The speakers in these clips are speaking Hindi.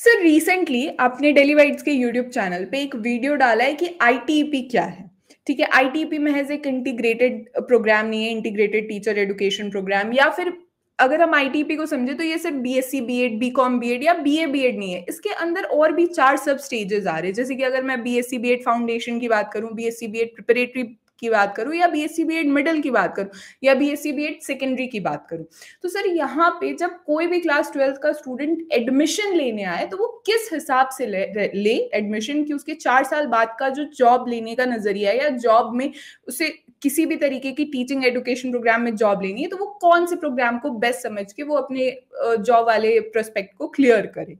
सर रिसेंटली आपने डेली वाइट्स के यूट्यूब चैनल पे एक वीडियो डाला है कि आईटीपी e क्या है ठीक है आईटीपी e महज एक इंटीग्रेटेड प्रोग्राम नहीं है इंटीग्रेटेड टीचर एडुकेशन प्रोग्राम या फिर अगर हम आईटीपी e को समझे तो ये सिर्फ बीएससी बीएड बीकॉम बीएड या बीए बीएड नहीं है इसके अंदर और भी चार सब स्टेजेस आ रहे हैं जैसे कि अगर मैं बीएससी बीएड फाउंडेशन की बात करूं बीएससी बीएड प्रिपरेटरी की बात करूँ या B S C B Ed middle की बात करूँ या B S C B Ed secondary की बात करूँ तो सर यहाँ पे जब कोई भी क्लास ट्वेल्थ का स्टूडेंट एडमिशन लेने आए तो वो किस हिसाब से ले, ले एडमिशन की उसके चार साल बाद का जो जॉब लेने का नजरिया या जॉब में उसे किसी भी तरीके की टीचिंग एडुकेशन प्रोग्राम में जॉब लेनी है तो वो कौन से प्रोग्राम को बेस्ट समझ के वो अपने जॉब वाले प्रोस्पेक्ट को क्लियर करे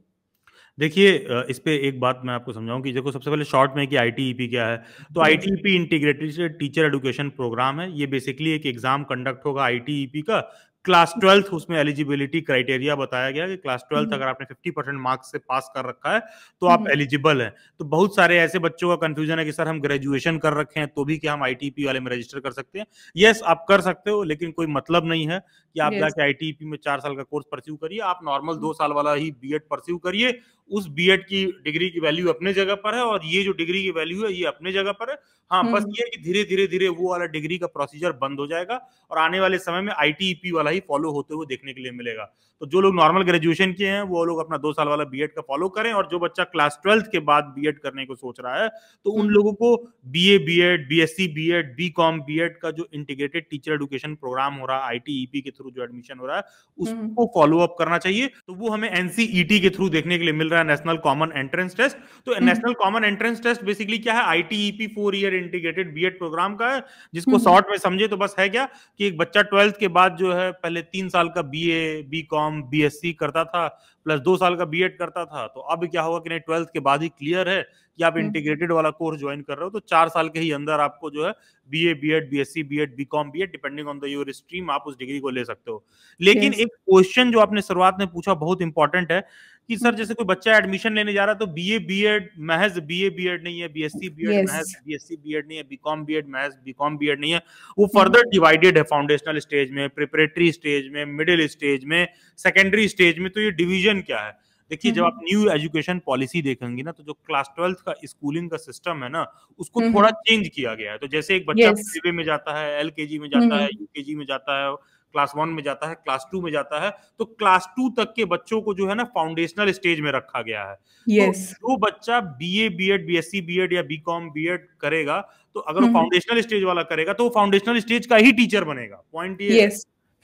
देखिए इस पर एक बात मैं आपको समझाऊं कि देखो सबसे पहले शॉर्ट में कि आईटीईपी e क्या है तो ITEP integrated e teacher education program है ये बेसिकली एक एग्जाम कंडक्ट होगा आईटीईपी e का क्लास ट्वेल्थ उसमें एलिजिबिलिटी क्राइटेरिया बताया गया कि क्लास हम्म। ट्वेल्थ अगर आपने 50 परसेंट मार्क्स से पास कर रखा है तो आप एलिजिबल हम्म। हैं तो बहुत सारे ऐसे बच्चों का कंफ्यूजन है कि सर हम ग्रेजुएशन कर रखे हैं तो भी क्या हम आईटीपी वाले में रजिस्टर कर सकते हैं यस आप कर सकते हो लेकिन कोई मतलब नहीं है कि आप जाके आई में चार साल का कोर्स परस्यू करिए आप नॉर्मल हम्म। दो साल वाला ही बी परस्यू करिए उस बी की डिग्री की वैल्यू अपने जगह पर है और ये जो डिग्री की वैल्यू है ये अपने जगह पर है हाँ बस हम्म। ये है कि धीरे धीरे धीरे वो वाला डिग्री का प्रोसीजर बंद हो जाएगा और आने वाले समय में आईटीईपी e वाला ही फॉलो होते हुए देखने के लिए मिलेगा तो जो लोग नॉर्मल ग्रेजुएशन किए हैं वो लोग अपना दो साल वाला बी का फॉलो करें और जो बच्चा क्लास ट्वेल्थ के बाद बी करने को सोच रहा है तो उन हम्म। लोगों को B BEd B BEd B BEd का जो इंटीग्रेटेड टीचर एडुकेशन प्रोग्राम हो रहा है आई e के थ्रू जो एडमिशन हो रहा है हम्म। उसको फॉलो अप करना चाहिए तो वो हमें एनसीईटी e के थ्रू देखने के लिए मिल रहा है दूसरा नेशनल कॉमन एंट्रेंस टेस्ट तो national common entrance test basically क्या है I ITEP four year integrated B program का है जिसको शॉर्ट हम्म। में समझे तो बस है क्या कि एक बच्चा ट्वेल्थ के बाद जो है पहले तीन साल का बी बीकॉम बीएससी करता था प्लस दो साल का बी करता था तो अब क्या होगा कि नहीं ट्वेल्थ के बाद ही क्लियर है कि आप इंटीग्रेटेड हम्म। वाला कोर्स ज्वाइन कर रहे हो तो चार साल के ही अंदर आपको जो है B A B Ed B S C B Ed B Com B Ed depending on the your stream आप उस डिग्री को ले सकते हो लेकिन एक क्वेश्चन जो आपने शुरुआत में पूछा बहुत इंपॉर्टेंट है कि सर हम्म। जैसे कोई बच्चा एडमिशन लेने जा रहा है तो बी ए बी एड महज बी ए बी एड नहीं है B S C B Ed महज B S C B Ed नहीं है बी कॉम बी एड महज बी कॉम बी एड नहीं है वो फर्दर हम्म। डिवाइडेड है फाउंडेशनल स्टेज में प्रिपरेटरी स्टेज में मिडिल स्टेज में सेकेंडरी स्टेज में तो ये डिविजन रीजन क्या है देखिए जब हम्म। आप न्यू एजुकेशन पॉलिसी देखेंगे ना तो जो क्लास ट्वेल्थ का स्कूलिंग का सिस्टम है ना उसको हम्म, थोड़ा चेंज हम्म। किया गया है तो जैसे एक बच्चा yes. में जाता है एल में जाता है यूकेजी में जाता है क्लास वन में जाता है क्लास टू में जाता है तो क्लास टू तक के बच्चों को जो है ना फाउंडेशनल स्टेज में रखा गया है तो yes. तो जो बच्चा B B B A Ed S C B Ed या बी कॉम बी एड करेगा तो अगर फाउंडेशनल स्टेज वाला करेगा तो वो फाउंडेशनल स्टेज का ही टीचर बनेगा पॉइंट ये yes.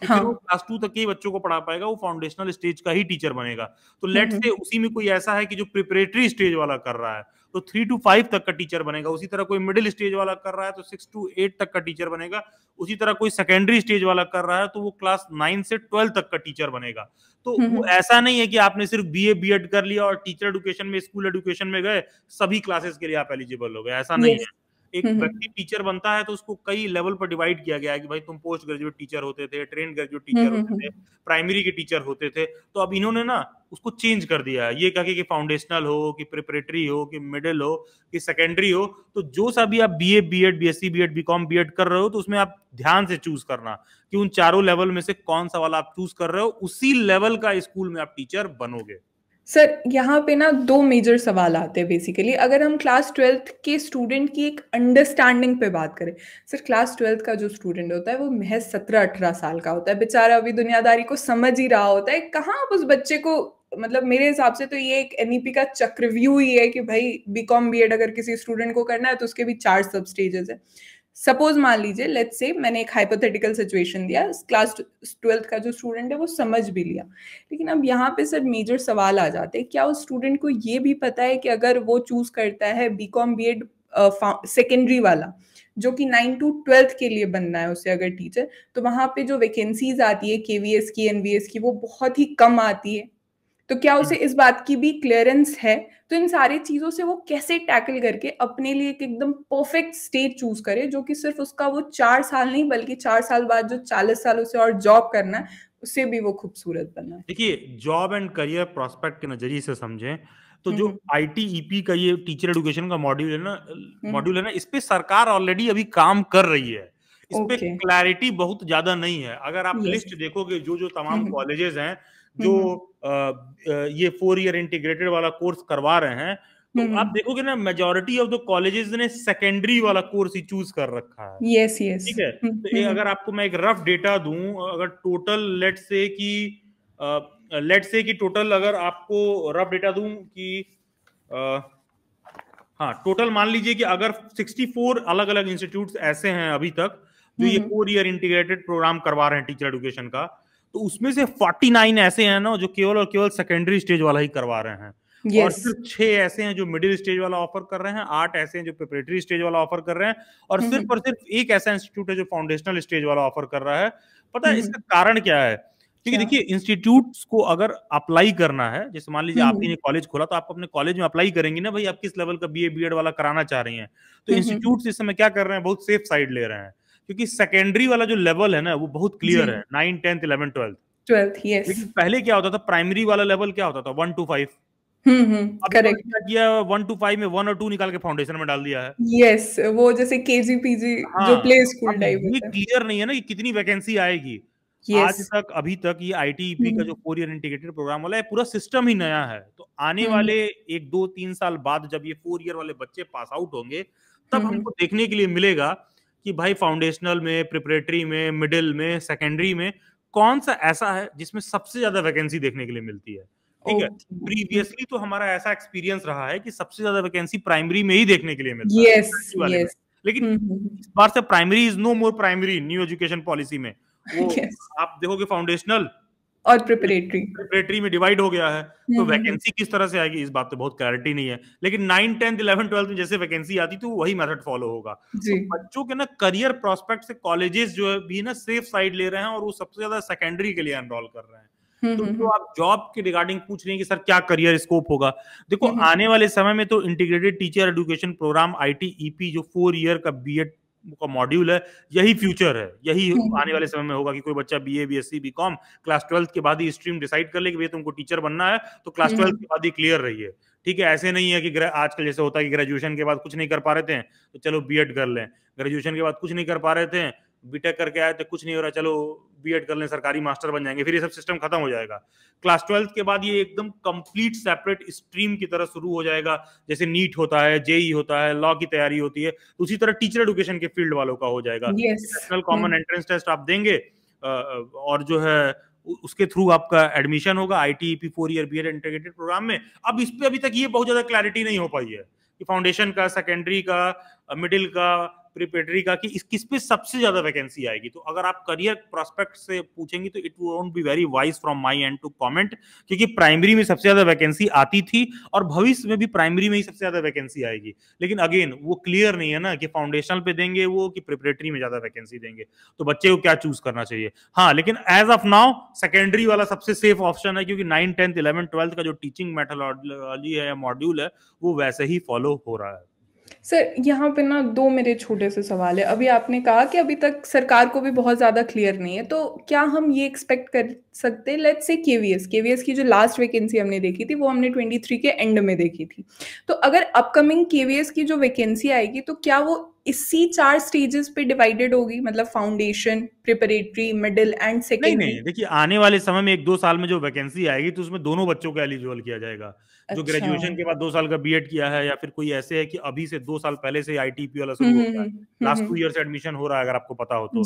हाँ. वो क्लास टू तक के बच्चों को पढ़ा पाएगा वो फाउंडेशनल स्टेज का ही टीचर बनेगा तो लेट हम्म, से हम्म। उसी में कोई ऐसा है कि जो प्रिपरेटरी स्टेज वाला कर रहा है तो थ्री टू फाइव तक का टीचर बनेगा उसी तरह कोई मिडिल स्टेज वाला कर रहा है तो सिक्स टू एट तक का टीचर बनेगा उसी तरह कोई सेकेंडरी स्टेज वाला कर रहा है तो वो क्लास नाइन से ट्वेल्व तक का टीचर बनेगा तो हम्म, वो ऐसा नहीं है कि आपने सिर्फ बी ए बी एड कर लिया और टीचर एडुकेशन में स्कूल एडुकेशन में गए सभी क्लासेस के लिए आप एलिजिबल हो गए ऐसा नहीं है एक हम्म, हम्म। व्यक्ति टीचर बनता है तो उसको कई लेवल पर डिवाइड किया गया है कि भाई तुम पोस्ट ग्रेजुएट टीचर होते थे ट्रेन ग्रेजुएट हम्म, टीचर होते थे प्राइमरी के टीचर होते थे तो अब इन्होंने ना उसको चेंज कर दिया है ये कहा कि फाउंडेशनल हो कि प्रिपरेटरी हो कि मिडिल हो कि सेकेंडरी हो तो जो सा भी आप B A B Ed B S C B Ed B Com B Ed कर रहे हो तो उसमें आप ध्यान से चूज करना कि उन चारों लेवल में से कौन सा वाला आप चूज कर रहे हो उसी लेवल का स्कूल में आप टीचर बनोगे सर यहाँ पे ना दो मेजर सवाल आते हैं बेसिकली अगर हम क्लास ट्वेल्थ के स्टूडेंट की एक अंडरस्टैंडिंग पे बात करें सर क्लास ट्वेल्थ का जो स्टूडेंट होता है वो महज सत्रह अठारह साल का होता है बेचारा अभी दुनियादारी को समझ ही रहा होता है कहाँ आप उस बच्चे को मतलब मेरे हिसाब से तो ये एक एनईपी e का चक्रव्यू ही है कि भाई बी कॉम बी एड अगर किसी स्टूडेंट को करना है तो उसके भी चार सब स्टेजेस है सपोज मान लीजिए लेट से मैंने एक हाइपोथेटिकल सिचुएशन दिया क्लास ट्वेल्थ का जो स्टूडेंट है वो समझ भी लिया लेकिन अब यहाँ पे सर मेजर सवाल आ जाते हैं क्या उस स्टूडेंट को ये भी पता है कि अगर वो चूज करता है B Com B Ed secondary वाला जो कि नाइन टू ट्वेल्थ के लिए बनना है उसे अगर टीचर तो वहाँ पे जो वैकेंसीज आती है के वी एस की एन एस की वो बहुत ही कम आती है तो क्या उसे हम्म। इस बात की भी क्लियरेंस है तो इन सारी चीजों से वो कैसे टैकल करके अपने लिए एक एकदम परफेक्ट स्टेट चूज करे जो कि सिर्फ उसका वो चार साल नहीं बल्कि चार साल बाद जो चालीस साल उसे और जॉब करना है उससे भी वो खूबसूरत बनना देखिए जॉब एंड करियर प्रोस्पेक्ट के नजरिए से समझे तो जो आई हम्म। आईटीईपी e का ये टीचर एडुकेशन का मॉड्यूल है ना मॉड्यूल हम्म। है ना इस पे सरकार ऑलरेडी अभी काम कर रही है इस पे क्लैरिटी बहुत ज्यादा नहीं है अगर आप लिस्ट देखोगे जो जो तमाम कॉलेजेस हैं जो हम्म, हम्म। ये फोर ईयर इंटीग्रेटेड वाला कोर्स करवा रहे हैं तो हम्म, आप देखोगे ना मेजोरिटी ऑफ द कॉलेजेस ने सेकेंडरी वाला कोर्स ही चूज कर रखा है यस यस ठीक है तो ये अगर आपको मैं एक रफ डेटा दूं अगर टोटल लेट से कि लेट से कि टोटल अगर आपको रफ डेटा दूं कि हाँ टोटल मान लीजिए कि अगर 64 अलग अलग इंस्टीट्यूट ऐसे हैं अभी तक जो ये फोर ईयर इंटीग्रेटेड प्रोग्राम करवा रहे हैं टीचर एडुकेशन का तो उसमें से 49 ऐसे हैं ना जो केवल और केवल सेकेंडरी स्टेज वाला ही करवा रहे हैं yes. और सिर्फ छह ऐसे हैं जो मिडिल स्टेज वाला ऑफर कर रहे हैं आठ ऐसे हैं जो प्रिपरेटरी स्टेज वाला ऑफर कर रहे हैं और हम्म, सिर्फ हम्म। और सिर्फ एक ऐसा इंस्टीट्यूट है जो फाउंडेशनल स्टेज वाला ऑफर कर रहा है पता है हम्म, इसका कारण क्या है क्योंकि देखिए इंस्टीट्यूट को अगर अप्लाई करना है जैसे मान लीजिए आपने ने कॉलेज खोला तो आप अपने कॉलेज में अप्लाई करेंगे ना भाई आप किस लेवल का बीए बीएड वाला कराना चाह रही हैं तो इंस्टीट्यूट इस समय क्या कर रहे हैं बहुत सेफ साइड ले रहे हैं क्योंकि सेकेंडरी वाला जो लेवल है ना वो बहुत क्लियर है nine tenth eleven twelfth twelfth लेकिन पहले क्या होता था प्राइमरी वाला लेवल क्या होता था वन टू फाइव करेक्ट किया फाउंडेशन में डाल दिया है yes, वो जैसे हाँ, जो प्ले स्कूल ये क्लियर नहीं है ना कि कितनी वैकेंसी आएगी yes. आज तक अभी तक ये आईटीईपी e का हम्म। जो फोर ईयर इंटीग्रेटेड प्रोग्राम वाला है पूरा सिस्टम ही नया है तो आने हम्म। वाले एक दो तीन साल बाद जब ये फोर ईयर वाले बच्चे पास आउट होंगे तब हम्म, हमको देखने के लिए मिलेगा कि भाई फाउंडेशनल में प्रिपरेटरी में मिडिल में सेकेंडरी में कौन सा ऐसा है जिसमें सबसे ज्यादा वैकेंसी देखने के लिए मिलती है ठीक है प्रीवियसली तो हमारा ऐसा एक्सपीरियंस रहा है कि सबसे ज्यादा वैकेंसी प्राइमरी में ही देखने के लिए मिलती yes, है yes. लेकिन हम्म, हम्म, हम्म। इस बार से primary is no more primary new education policy में वो yes. आप देखोगे फाउंडेशनल और प्रिपरेटरी प्रिपरेटरी में डिवाइड हो गया है तो वैकेंसी हम्म, हम्म, हम्म। किस तरह से आएगी इस बात पे बहुत क्लैरिटी नहीं है लेकिन नाइन टेंथ इलेवन ट्वेल्थ में जैसे वैकेंसी आती तो वही मेथड फॉलो होगा तो बच्चों के ना करियर प्रोस्पेक्ट से कॉलेजेस जो है भी ना सेफ साइड ले रहे हैं और वो सबसे ज्यादा सेकेंडरी के लिए एनरोल कर रहे हैं तो जो आप जॉब के रिगार्डिंग पूछ रहे हैं कि सर क्या करियर स्कोप होगा देखो आने वाले समय में तो integrated teacher education program ITEP जो फोर ईयर का बीएड का मॉड्यूल है यही फ्यूचर है यही हम्म, हम्म। आने वाले समय में होगा कि कोई बच्चा B A B S C B Com class twelfth के बाद ही स्ट्रीम डिसाइड कर ले कि भैया तुमको टीचर बनना है तो क्लास हम्म, ट्वेल्थ के बाद ही क्लियर रही है ठीक है ऐसे नहीं है कि आजकल जैसे होता है कि ग्रेजुएशन के बाद कुछ नहीं कर पा रहे थे तो चलो बी कर लें ग्रेजुएशन के बाद कुछ नहीं कर पा रहे थे बीटेक करके आए तो कुछ नहीं हो रहा चलो बीएड कर लें सरकारी मास्टर बन जाएंगे फिर ये सब सिस्टम खत्म हो जाएगा क्लास ट्वेल्थ के बाद ये एकदम कंप्लीट सेपरेट स्ट्रीम की तरह शुरू हो जाएगा जैसे नीट होता है जेई e होता है लॉ की तैयारी होती है उसी तरह टीचर एडुकेशन के फील्ड वालों का हो जाएगा नेशनल कॉमन एंट्रेंस टेस्ट आप देंगे और जो है उसके थ्रू आपका एडमिशन होगा I T P four year B Ed integrated program में अब इस पर अभी तक ये बहुत ज्यादा क्लैरिटी नहीं हो पाई है कि फाउंडेशन का सेकेंडरी का मिडिल का प्रिपेटरी का कि इस किस पे सबसे ज्यादा वैकेंसी आएगी तो अगर आप करियर प्रोस्पेक्ट से पूछेंगे तो it won't be very wise from my end to comment क्योंकि प्राइमरी में सबसे ज्यादा वैकेंसी आती थी और भविष्य में भी प्राइमरी में ही सबसे ज्यादा वैकेंसी आएगी लेकिन अगेन वो क्लियर नहीं है ना कि फाउंडेशनल पे देंगे वो कि प्रिपेटरी में ज्यादा वैकेंसी देंगे तो बच्चे को क्या चूज करना चाहिए हाँ लेकिन एज ऑफ नाउ सेकेंडरी वाला सबसे सेफ ऑप्शन है क्योंकि नाइन टेंथ इलेवन ट्वेल्थ का जो टीचिंग मेथोलॉजी है मॉड्यूल है वो वैसे ही फॉलो हो रहा है सर यहाँ पे ना दो मेरे छोटे से सवाल है अभी आपने कहा कि अभी तक सरकार को भी बहुत ज़्यादा क्लियर नहीं है तो क्या हम ये एक्सपेक्ट कर सकते हैं लेट्स से केवीएस केवीएस की जो लास्ट वैकेंसी हमने देखी थी वो हमने 23 के एंड में देखी थी तो अगर अपकमिंग केवीएस की जो वैकेंसी आएगी तो क्या वो इसी चार स्टेजेस पे डिवाइडेड होगी मतलब foundation preparatory middle and secondary नहीं नहीं देखिए आने वाले समय में एक दो साल में जो वैकेंसी आएगी तो उसमें दोनों बच्चों को एलिजिबल किया जाएगा अच्छा। जो ग्रेजुएशन के बाद दो साल का बीएड किया है या फिर कोई ऐसे है कि अभी से दो साल पहले से आईटीपी वाला शुरू हम्म, हो रहा है लास्ट टू ईयर से एडमिशन हो रहा है अगर आपको पता हो तो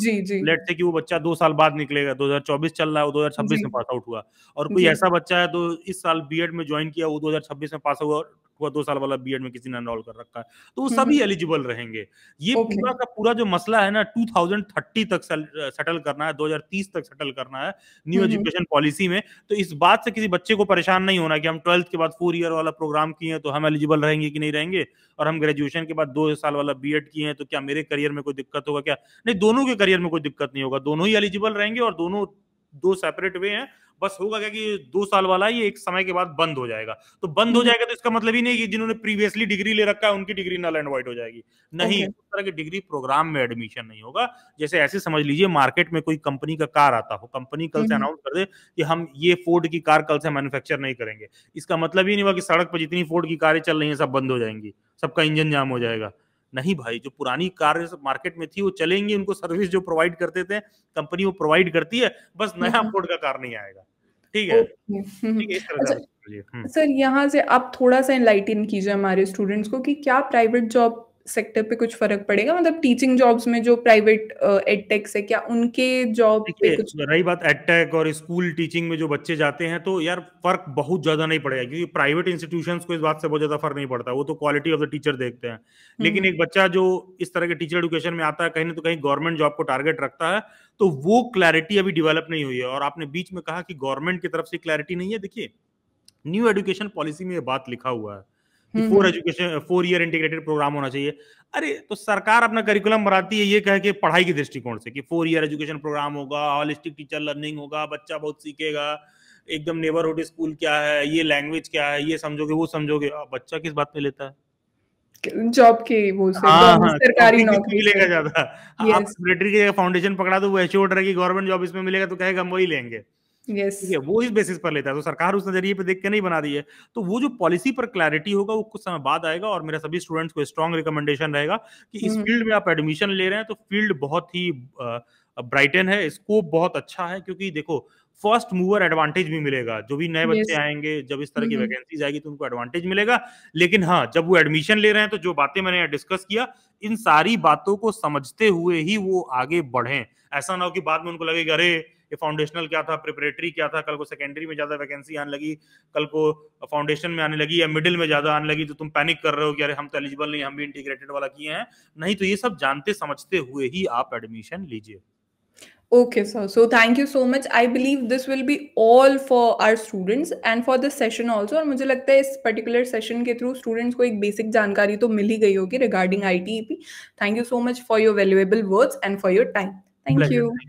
लेट से कि वो बच्चा दो साल बाद निकलेगा दो चल रहा है वो 2026 में पास आउट हुआ और कोई ऐसा बच्चा है तो इस साल बीएड में ज्वाइन किया वो 2026 में पास हुआ हुआ दो साल वाला बीएड में किसी ने एनरोल कर रखा है तो वो हम्म, सभी एलिजिबल हम्म। रहेंगे ये पूरा का पूरा जो मसला है ना 2030 तक सेटल करना है 2030 तक सेटल करना है न्यू एजुकेशन पॉलिसी में तो इस बात से किसी बच्चे को परेशान नहीं होना कि हम ट्वेल्थ के बाद फोर ईयर वाला प्रोग्राम किए तो हम एलिजिबल रहेंगे कि नहीं रहेंगे और हम ग्रेजुएशन के बाद दो साल वाला बी किए हैं तो क्या मेरे करियर में कोई दिक्कत होगा क्या नहीं दोनों के करियर में कोई दिक्कत नहीं होगा दोनों ही एलिजिबल रहेंगे और दोनों दो सेपरेट वे हैं बस होगा क्या कि दो साल वाला ये एक समय के बाद बंद हो जाएगा तो बंद हो जाएगा तो इसका मतलब ही नहीं कि जिन्होंने प्रीवियसली डिग्री ले रखा है उनकी डिग्री नल एंड वाइट हो जाएगी नहीं उस तरह के डिग्री प्रोग्राम में एडमिशन नहीं होगा जैसे ऐसे समझ लीजिए मार्केट में कोई कंपनी का कार आता हो कंपनी कल से अनाउंस हम्म। कर दे कि हम ये फोर्ड की कार कल से मैन्युफैक्चर नहीं करेंगे इसका मतलब ही नहीं हुआ कि सड़क पर जितनी फोर्ड की कारें चल रही है सब बंद हो जाएंगी सबका इंजन जाम हो जाएगा नहीं भाई जो पुरानी कार मार्केट में थी वो चलेंगी उनको सर्विस जो प्रोवाइड करते थे कंपनी वो प्रोवाइड करती है बस नया फोर्ड हाँ। का कार नहीं आएगा ठीक है हम्म। अच्छा, हम्म। सर यहाँ से आप थोड़ा सा इनलाइटिन कीजिए हमारे स्टूडेंट्स को कि क्या प्राइवेट जॉब सेक्टर पे कुछ फर्क पड़ेगा मतलब टीचिंग जॉब्स में जो प्राइवेट एडटेक्स है क्या उनके जॉब पे कुछ रही बात एडटेक और स्कूल टीचिंग में जो बच्चे जाते हैं तो यार फर्क बहुत ज्यादा नहीं पड़ेगा क्योंकि प्राइवेट इंस्टीट्यूशंस को इस बात से बहुत ज्यादा फर्क नहीं पड़ता वो तो क्वालिटी ऑफ द टीचर देखते हैं हम्म। लेकिन एक बच्चा जो इस तरह के टीचर एडुकेशन में आता है कहीं ना तो कहीं गवर्नमेंट जॉब को टारगेट रखता है तो वो क्लैरिटी अभी डेवलप नहीं हुई है और आपने बीच में कहा कि गवर्नमेंट की तरफ से क्लैरिटी नहीं है देखिए न्यू एडुकेशन पॉलिसी में ये बात लिखा हुआ है four education four year integrated program होना चाहिए अरे तो सरकार अपना करिकुलम बनाती है ये कह के पढ़ाई के दृष्टिकोण से कि फोर ईयर एजुकेशन प्रोग्राम होगा हॉलिस्टिक टीचर लर्निंग होगा बच्चा बहुत सीखेगा एकदम नेबरहुड स्कूल क्या है ये लैंग्वेज क्या है ये समझोगे वो समझोगे बच्चा किस बात में लेता है जॉब के वो हाँ, हाँ, सरकारी नौकरी लेगा ज्यादा आप सेक्रेटरी के फाउंडेशन पकड़ा तो वो एश्योर्ड रहेगी गवर्नमेंट जॉब इसमें मिलेगा तो कहेगा हम वही लेंगे yes. ठीक है वो इस बेसिस पर लेता है तो सरकार उस नजरिए पे देख के नहीं बना दी है तो वो जो पॉलिसी पर क्लैरिटी होगा वो कुछ समय बाद आएगा और मेरा सभी स्टूडेंट्स को स्ट्रॉन्ग रिकमेंडेशन रहेगा कि इस फील्ड हम्म। में आप एडमिशन ले रहे हैं तो फील्ड बहुत ही ब्राइटन है स्कोप बहुत अच्छा है क्योंकि देखो फर्स्ट मूवर एडवांटेज भी मिलेगा जो भी नए बच्चे आएंगे जब इस तरह की वैकेंसी हम्म। आएगी तो उनको एडवांटेज मिलेगा लेकिन हाँ जब वो एडमिशन ले रहे हैं तो जो बातें मैंने डिस्कस किया इन सारी बातों को समझते हुए ही वो आगे बढ़े ऐसा ना हो कि बाद में उनको लगेगा अरे ये फाउंडेशनल क्या था प्रिपरेटरी क्या था कल को सेकेंडरी में ज्यादा वैकेंसी आने लगी कल को फाउंडेशन में आने लगी या मिडिल में ज्यादा आने लगी तो तुम पैनिक कर रहे हो कि अरे हम तो एलिजिबल नहीं हम भी इंटीग्रेटेड वाला किए हैं नहीं तो ये सब जानते समझते हुए ही आप एडमिशन लीजिए Okay, sir. So thank you so much. I believe this will be all for our students and for this session also. और मुझे लगता है इस particular session के through students को एक basic जानकारी तो मिल ही गई होगी regarding ITEP. Thank you so much for your valuable words and for your time. Thank Pleasure. you.